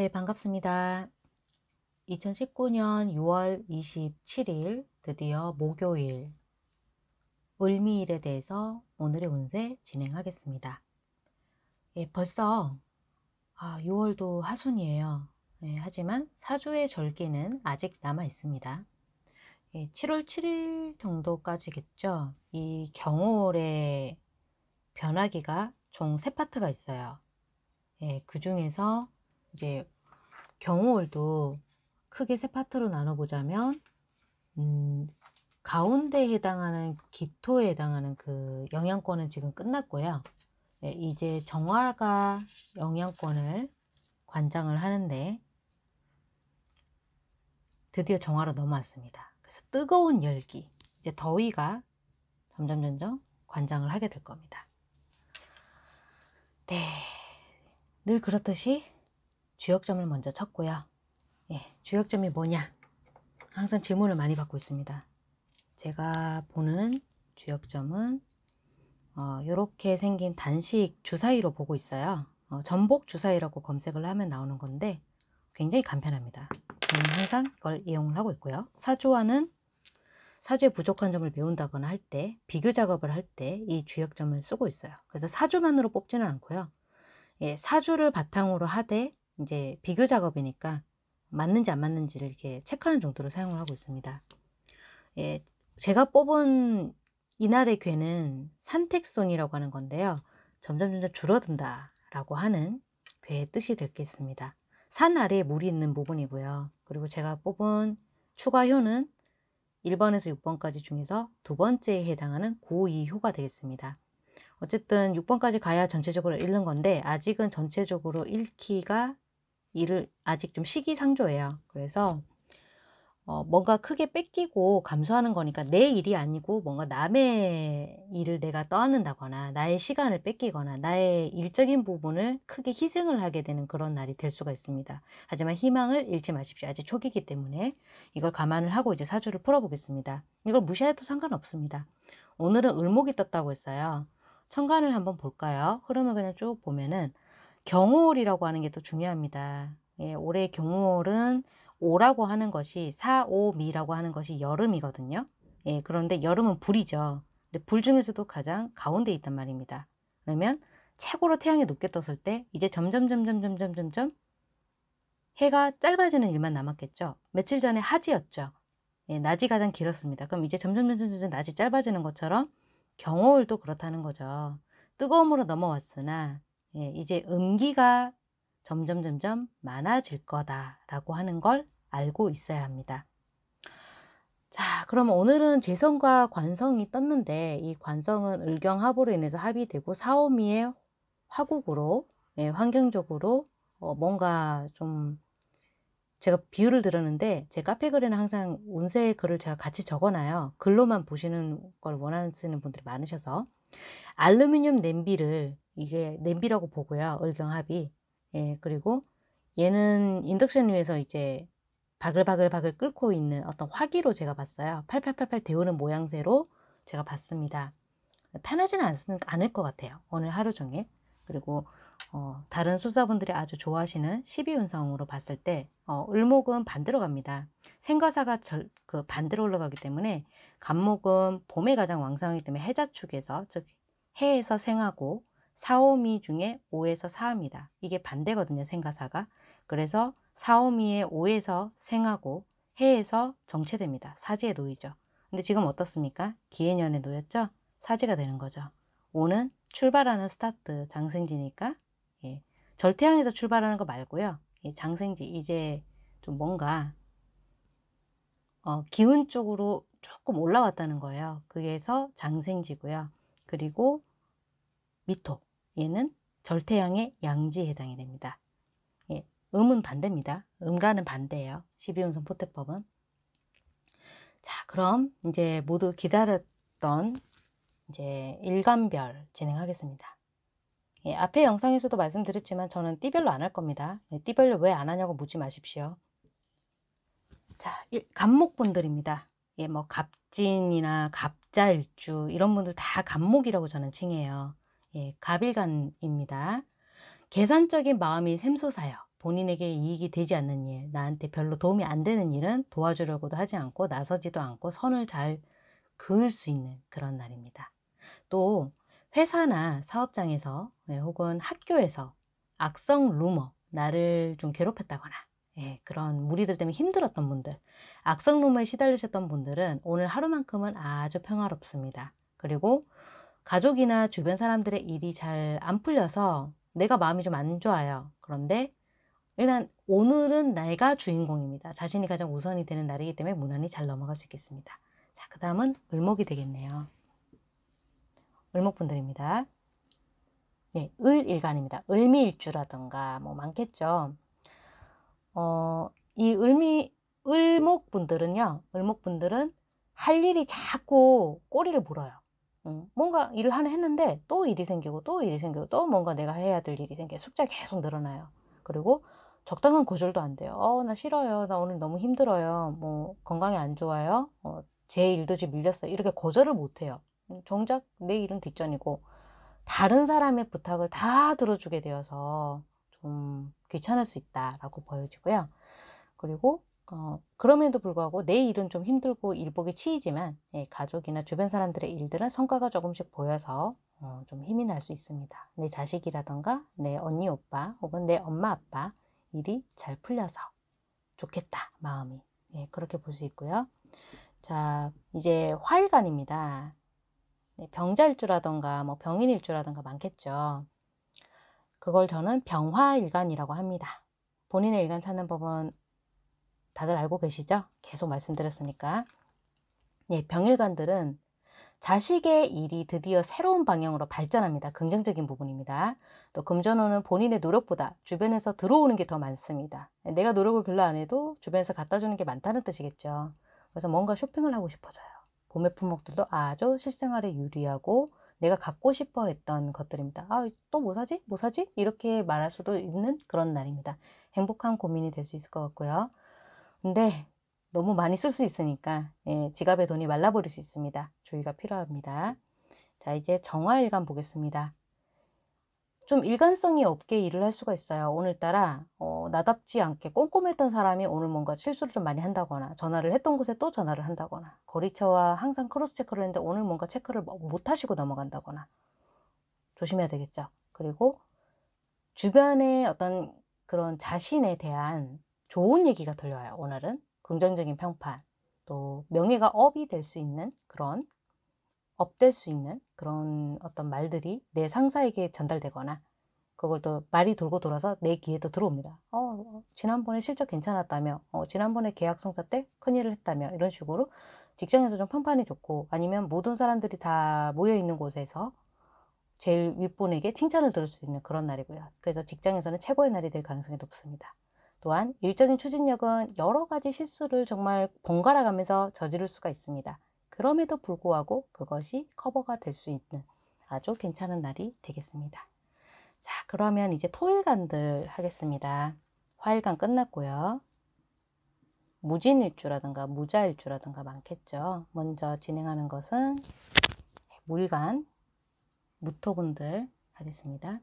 네, 반갑습니다. 2019년 6월 27일 드디어 목요일 을미일에 대해서 오늘의 운세 진행하겠습니다. 예, 벌써 아, 6월도 하순이에요. 예, 하지만 사주의 절기는 아직 남아 있습니다. 예, 7월 7일 정도까지겠죠. 이 경월의 변화기가 총세파트가 있어요. 예, 그 중에서 이제 경호월도 크게 세 파트로 나눠보자면 음, 가운데에 해당하는 기토에 해당하는 그 영양권은 지금 끝났고요. 네, 이제 정화가 영양권을 관장을 하는데 드디어 정화로 넘어왔습니다. 그래서 뜨거운 열기, 이제 더위가 점점 점점 관장을 하게 될 겁니다. 네, 늘 그렇듯이 주역점을 먼저 쳤고요. 예, 주역점이 뭐냐? 항상 질문을 많이 받고 있습니다. 제가 보는 주역점은 이렇게 어, 생긴 단식 주사위로 보고 있어요. 어, 전복 주사위라고 검색을 하면 나오는 건데 굉장히 간편합니다. 저는 항상 이걸 이용을 하고 있고요. 사주와는 사주의 부족한 점을 배운다거나할 때 비교 작업을 할 때 이 주역점을 쓰고 있어요. 그래서 사주만으로 뽑지는 않고요. 예, 사주를 바탕으로 하되 이제 비교 작업이니까 맞는지 안 맞는지를 이렇게 체크하는 정도로 사용을 하고 있습니다. 예, 제가 뽑은 이날의 괴는 산택송이라고 하는 건데요. 점점 점점 줄어든다 라고 하는 괴의 뜻이 되겠습니다. 산 아래에 물이 있는 부분이고요. 그리고 제가 뽑은 추가효는 1번에서 6번까지 중에서 두 번째에 해당하는 고 2효가 되겠습니다. 어쨌든 6번까지 가야 전체적으로 읽는 건데 아직은 전체적으로 읽기가 일을 아직 좀 시기상조예요. 그래서 어, 뭔가 크게 뺏기고 감수하는 거니까 내 일이 아니고 뭔가 남의 일을 내가 떠안는다거나 나의 시간을 뺏기거나 나의 일적인 부분을 크게 희생을 하게 되는 그런 날이 될 수가 있습니다. 하지만 희망을 잃지 마십시오. 아직 초기이기 때문에 이걸 감안을 하고 이제 사주를 풀어보겠습니다. 이걸 무시해도 상관없습니다. 오늘은 을목이 떴다고 했어요. 천간을 한번 볼까요? 흐름을 그냥 쭉 보면은 경호월이라고 하는 게 또 중요합니다. 예, 올해 경호월은 오라고 하는 것이 사오미라고 하는 것이 여름이거든요. 예, 그런데 여름은 불이죠. 근데 불 중에서도 가장 가운데 있단 말입니다. 그러면 최고로 태양이 높게 떴을 때 이제 점점 점점 점점 점점 해가 짧아지는 일만 남았겠죠. 며칠 전에 하지였죠. 예, 낮이 가장 길었습니다. 그럼 이제 점점 점점 점점 낮이 짧아지는 것처럼 경호월도 그렇다는 거죠. 뜨거움으로 넘어왔으나 예, 이제 음기가 점점 점점 많아질 거다라고 하는 걸 알고 있어야 합니다. 자, 그럼 오늘은 재성과 관성이 떴는데 이 관성은 을경합으로 인해서 합이 되고 사오미의 화곡으로 예, 환경적으로 어, 뭔가 좀 제가 비유를 들었는데 제 카페 글에는 항상 운세 글을 제가 같이 적어놔요. 글로만 보시는 걸 원하시는 분들이 많으셔서 알루미늄 냄비를 이게 냄비라고 보고요. 얼경합이. 예, 그리고 얘는 인덕션 위에서 이제 바글바글바글 끓고 있는 어떤 화기로 제가 봤어요. 팔팔팔팔 데우는 모양새로 제가 봤습니다. 편하지는 않을 것 같아요. 오늘 하루 종일. 그리고 어, 다른 수사분들이 아주 좋아하시는 12운성으로 봤을 때 어, 을목은 반대로 갑니다. 생과사가 절, 그 반대로 올라가기 때문에 간목은 봄에 가장 왕성하기 때문에 해자축에서 즉 해에서 생하고 사오미 중에 5에서 4입니다. 이게 반대거든요. 생과사가. 그래서 사오미의 5에서 생하고 해에서 정체됩니다. 사지에 놓이죠. 근데 지금 어떻습니까? 기해년에 놓였죠? 사지가 되는 거죠. 오는 출발하는 스타트 장생지니까 절태양에서 출발하는 거 말고요. 장생지 이제 좀 뭔가 어, 기운 쪽으로 조금 올라왔다는 거예요. 그래서 장생지고요. 그리고 미토 얘는 절태양의 양지에 해당이 됩니다. 예, 음은 반대입니다. 음과는 반대예요. 12운선 포태법은. 자 그럼 이제 모두 기다렸던 이제 일간별 진행하겠습니다. 예, 앞에 영상에서도 말씀드렸지만 저는 띠별로 안 할 겁니다. 예, 띠별로 왜 안 하냐고 묻지 마십시오. 자, 일, 갑목분들입니다. 예, 뭐 갑진이나 갑자일주 이런 분들 다 갑목이라고 저는 칭해요. 예, 갑일간입니다. 계산적인 마음이 샘솟아요. 본인에게 이익이 되지 않는 일, 나한테 별로 도움이 안 되는 일은 도와주려고도 하지 않고 나서지도 않고 선을 잘 그을 수 있는 그런 날입니다. 또 회사나 사업장에서 예, 혹은 학교에서 악성 루머, 나를 좀 괴롭혔다거나 예, 그런 무리들 때문에 힘들었던 분들, 악성 루머에 시달리셨던 분들은 오늘 하루만큼은 아주 평화롭습니다. 그리고 가족이나 주변 사람들의 일이 잘 안 풀려서 내가 마음이 좀 안 좋아요. 그런데 일단 오늘은 내가 주인공입니다. 자신이 가장 우선이 되는 날이기 때문에 무난히 잘 넘어갈 수 있겠습니다. 자, 그 다음은 을목이 되겠네요. 을목분들입니다. 예, 을일간입니다. 을미일주라던가 뭐 많겠죠. 어, 이 을미 을목분들은요. 을목분들은 할 일이 자꾸 꼬리를 물어요. 음, 뭔가 일을 하나 했는데 또 일이 생기고 또 일이 생기고 또 뭔가 내가 해야 될 일이 생겨 숙제 계속 늘어나요. 그리고 적당한 고졸도 안 돼요. 어, 나 싫어요. 나 오늘 너무 힘들어요. 뭐 건강이 안 좋아요. 어, 제 일도 지금 밀렸어요. 이렇게 고절을 못 해요. 정작 내 일은 뒷전이고 다른 사람의 부탁을 다 들어주게 되어서 좀 귀찮을 수 있다라고 보여지고요. 그리고 어, 그럼에도 불구하고 내 일은 좀 힘들고 일복에 치이지만 예, 가족이나 주변 사람들의 일들은 성과가 조금씩 보여서 어, 좀 힘이 날 수 있습니다. 내 자식이라던가 내 언니 오빠 혹은 내 엄마 아빠 일이 잘 풀려서 좋겠다 마음이 예, 그렇게 볼 수 있고요. 자 이제 화일간입니다. 네, 병자일 주라던가 뭐 병인일 주라던가 많겠죠. 그걸 저는 병화일간이라고 합니다. 본인의 일간 찾는 법은 다들 알고 계시죠? 계속 말씀드렸으니까. 예, 병일간들은 자식의 일이 드디어 새로운 방향으로 발전합니다. 긍정적인 부분입니다. 또 금전운은 본인의 노력보다 주변에서 들어오는 게 더 많습니다. 내가 노력을 별로 안 해도 주변에서 갖다 주는 게 많다는 뜻이겠죠. 그래서 뭔가 쇼핑을 하고 싶어져요. 구매 품목들도 아주 실생활에 유리하고 내가 갖고 싶어 했던 것들입니다. 아, 또 뭐 사지? 뭐 사지? 이렇게 말할 수도 있는 그런 날입니다. 행복한 고민이 될 수 있을 것 같고요. 근데 너무 많이 쓸 수 있으니까 예, 지갑에 돈이 말라버릴 수 있습니다. 주의가 필요합니다. 자, 이제 정화일관 보겠습니다. 좀 일관성이 없게 일을 할 수가 있어요. 오늘따라 어, 나답지 않게 꼼꼼했던 사람이 오늘 뭔가 실수를 좀 많이 한다거나 전화를 했던 곳에 또 전화를 한다거나 거리처와 항상 크로스 체크를 했는데 오늘 뭔가 체크를 뭐 못 하시고 넘어간다거나 조심해야 되겠죠. 그리고 주변의 어떤 그런 자신에 대한 좋은 얘기가 들려요. 오늘은 긍정적인 평판 또 명예가 업이 될 수 있는 그런 업될 수 있는 그런 어떤 말들이 내 상사에게 전달되거나 그걸 또 말이 돌고 돌아서 내 귀에 도 들어옵니다. 어, 어, 지난번에 실적 괜찮았다며, 어, 지난번에 계약 성사 때 큰일을 했다며 이런 식으로 직장에서 좀 평판이 좋고 아니면 모든 사람들이 다 모여 있는 곳에서 제일 윗분에게 칭찬을 들을 수 있는 그런 날이고요. 그래서 직장에서는 최고의 날이 될 가능성이 높습니다. 또한 일적인 추진력은 여러 가지 실수를 정말 번갈아가면서 저지를 수가 있습니다. 그럼에도 불구하고 그것이 커버가 될 수 있는 아주 괜찮은 날이 되겠습니다. 자, 그러면 이제 토일간들 하겠습니다. 화일간 끝났고요. 무진일주라든가 무자일주라든가 많겠죠. 먼저 진행하는 것은 물간, 무토분들 하겠습니다.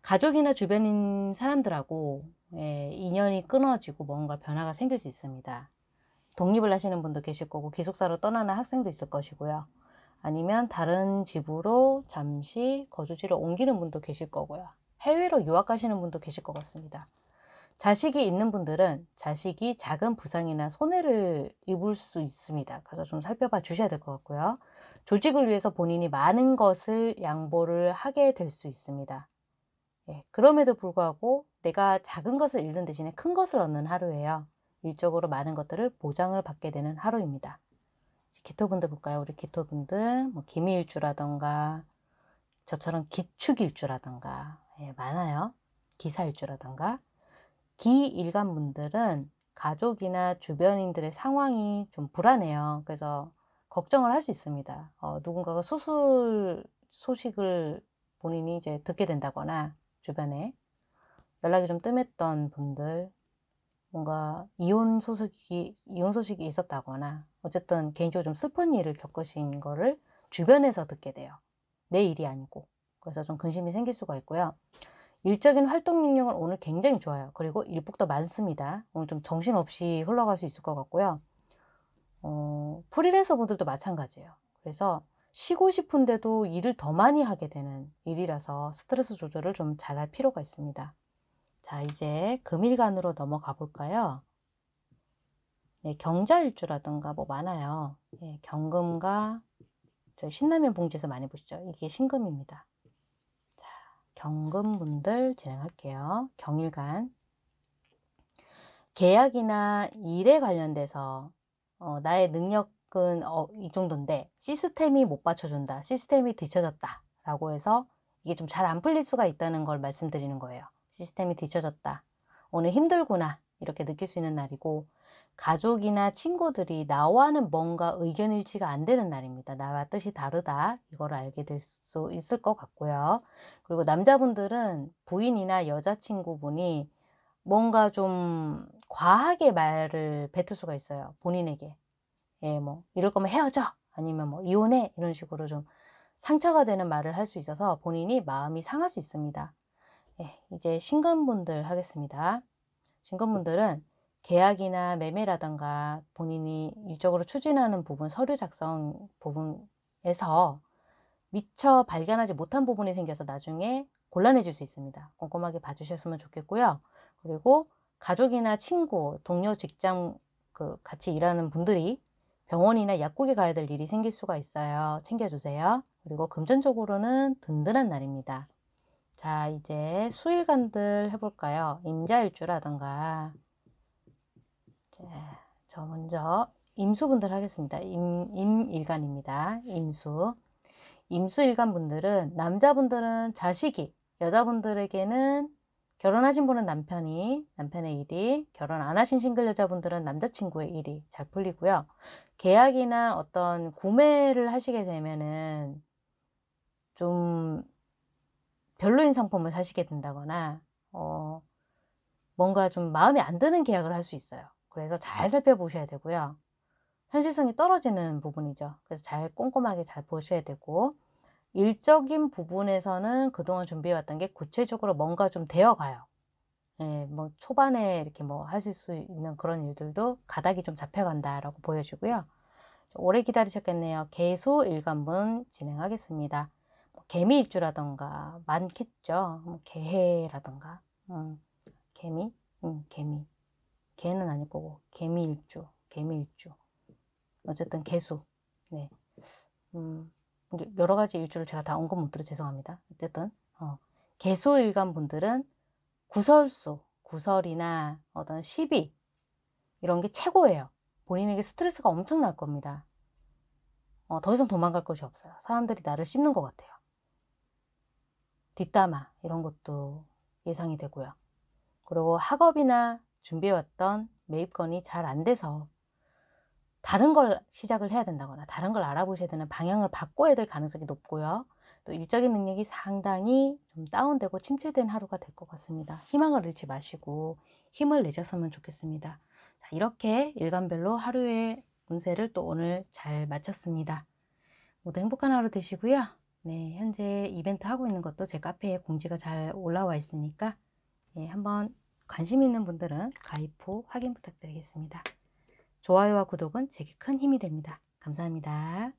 가족이나 주변인 사람들하고 예, 인연이 끊어지고 뭔가 변화가 생길 수 있습니다. 독립을 하시는 분도 계실 거고 기숙사로 떠나는 학생도 있을 것이고요. 아니면 다른 집으로 잠시 거주지를 옮기는 분도 계실 거고요. 해외로 유학 가시는 분도 계실 것 같습니다. 자식이 있는 분들은 자식이 작은 부상이나 손해를 입을 수 있습니다. 그래서 좀 살펴봐 주셔야 될 것 같고요. 조직을 위해서 본인이 많은 것을 양보를 하게 될 수 있습니다. 예, 그럼에도 불구하고 내가 작은 것을 잃는 대신에 큰 것을 얻는 하루예요. 일적으로 많은 것들을 보장을 받게 되는 하루입니다. 기토분들 볼까요? 우리 기토분들 뭐 기미일주라던가 저처럼 기축일주라던가 예, 많아요. 기사일주라던가 기일간분들은 가족이나 주변인들의 상황이 좀 불안해요. 그래서 걱정을 할 수 있습니다. 어, 누군가가 수술 소식을 본인이 이제 듣게 된다거나 주변에 연락이 좀 뜸했던 분들 뭔가 이혼 소식이 이혼 소식이 있었다거나 어쨌든 개인적으로 좀 슬픈 일을 겪으신 거를 주변에서 듣게 돼요. 내 일이 아니고 그래서 좀 근심이 생길 수가 있고요. 일적인 활동 능력은 오늘 굉장히 좋아요. 그리고 일복도 많습니다. 오늘 좀 정신없이 흘러갈 수 있을 것 같고요. 어, 프리랜서 분들도 마찬가지예요. 그래서 쉬고 싶은데도 일을 더 많이 하게 되는 일이라서 스트레스 조절을 좀 잘할 필요가 있습니다. 자, 이제 금일간으로 넘어가 볼까요? 네, 경자일주라든가 뭐 많아요. 네, 경금과 저 신라면 봉지에서 많이 보시죠. 이게 신금입니다. 자, 경금분들 진행할게요. 경일간 계약이나 일에 관련돼서 어, 나의 능력은 어, 이 정도인데 시스템이 못 받쳐준다. 시스템이 뒤쳐졌다. 라고 해서 이게 좀 잘 안 풀릴 수가 있다는 걸 말씀드리는 거예요. 시스템이 뒤쳐졌다. 오늘 힘들구나. 이렇게 느낄 수 있는 날이고 가족이나 친구들이 나와는 뭔가 의견 일치가 안 되는 날입니다. 나와 뜻이 다르다. 이걸 알게 될 수 있을 것 같고요. 그리고 남자분들은 부인이나 여자친구분이 뭔가 좀 과하게 말을 뱉을 수가 있어요. 본인에게. 예, 뭐, 이럴 거면 헤어져! 아니면 뭐, 이혼해! 이런 식으로 좀 상처가 되는 말을 할 수 있어서 본인이 마음이 상할 수 있습니다. 예, 이제 신금분들 하겠습니다. 신금분들은 계약이나 매매라든가 본인이 일적으로 추진하는 부분, 서류 작성 부분에서 미처 발견하지 못한 부분이 생겨서 나중에 곤란해질 수 있습니다. 꼼꼼하게 봐주셨으면 좋겠고요. 그리고 가족이나 친구, 동료, 직장 그 같이 일하는 분들이 병원이나 약국에 가야 될 일이 생길 수가 있어요. 챙겨주세요. 그리고 금전적으로는 든든한 날입니다. 자, 이제 수일간들 해볼까요? 임자일주라던가 자, 저 먼저 임수분들 하겠습니다. 임, 임일간입니다. 임수. 임수일간 분들은, 남자분들은 자식이, 여자분들에게는 결혼하신 분은 남편이, 남편의 일이, 결혼 안 하신 싱글 여자분들은 남자친구의 일이 잘 풀리고요. 계약이나 어떤 구매를 하시게 되면은 좀 별로인 상품을 사시게 된다거나 어, 뭔가 좀 마음에 안 드는 계약을 할 수 있어요. 그래서 잘 살펴보셔야 되고요. 현실성이 떨어지는 부분이죠. 그래서 잘 꼼꼼하게 잘 보셔야 되고 일적인 부분에서는 그동안 준비해왔던 게 구체적으로 뭔가 좀 되어가요. 예, 뭐 초반에 이렇게 뭐 하실 수 있는 그런 일들도 가닥이 좀 잡혀간다라고 보여지고요. 오래 기다리셨겠네요. 개수 일관분 진행하겠습니다. 개미일주라던가 많겠죠. 뭐 개해라던가 음, 개미, 음, 개미, 개는 아닐 거고 개미일주, 개미일주. 어쨌든 개수. 네. 음, 여러 가지 일주를 제가 다 언급 못 들어 죄송합니다. 어쨌든 어, 개소일간 분들은 구설수, 구설이나 어떤 시비 이런 게 최고예요. 본인에게 스트레스가 엄청 날 겁니다. 어, 더 이상 도망갈 것이 없어요. 사람들이 나를 씹는 것 같아요. 뒷담화 이런 것도 예상이 되고요. 그리고 학업이나 준비해왔던 매입건이 잘 안 돼서 다른 걸 시작을 해야 된다거나 다른 걸 알아보셔야 되는 방향을 바꿔야 될 가능성이 높고요. 또 일적인 능력이 상당히 좀 다운되고 침체된 하루가 될 것 같습니다. 희망을 잃지 마시고 힘을 내셨으면 좋겠습니다. 자, 이렇게 일간별로 하루의 운세를 또 오늘 잘 마쳤습니다. 모두 행복한 하루 되시고요. 네, 현재 이벤트 하고 있는 것도 제 카페에 공지가 잘 올라와 있으니까 예, 한번 관심 있는 분들은 가입 후 확인 부탁드리겠습니다. 좋아요와 구독은 제게 큰 힘이 됩니다. 감사합니다.